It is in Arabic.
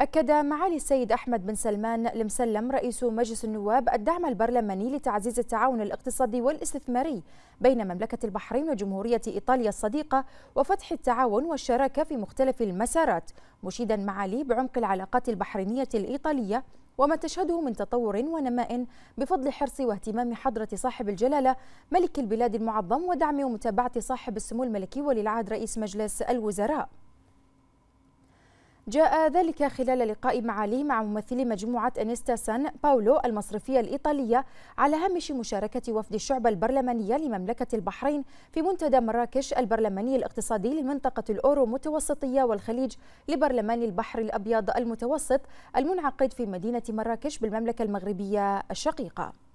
أكد معالي السيد أحمد بن سلمان المسلم رئيس مجلس النواب الدعم البرلماني لتعزيز التعاون الاقتصادي والاستثماري بين مملكة البحرين وجمهورية إيطاليا الصديقة وفتح التعاون والشراكة في مختلف المسارات مشيدا معالي بعمق العلاقات البحرينية الإيطالية وما تشهده من تطور ونماء بفضل حرص واهتمام حضرة صاحب الجلالة ملك البلاد المعظم ودعم ومتابعة صاحب السمو الملكي ولي العهد رئيس مجلس الوزراء جاء ذلك خلال لقاء معاليه مع ممثلي مجموعة أنيستا سان باولو المصرفية الإيطالية على هامش مشاركة وفد الشعبة البرلمانية لمملكة البحرين في منتدى مراكش البرلماني الاقتصادي لمنطقة الأورو متوسطية والخليج لبرلمان البحر الأبيض المتوسط المنعقد في مدينة مراكش بالمملكة المغربية الشقيقة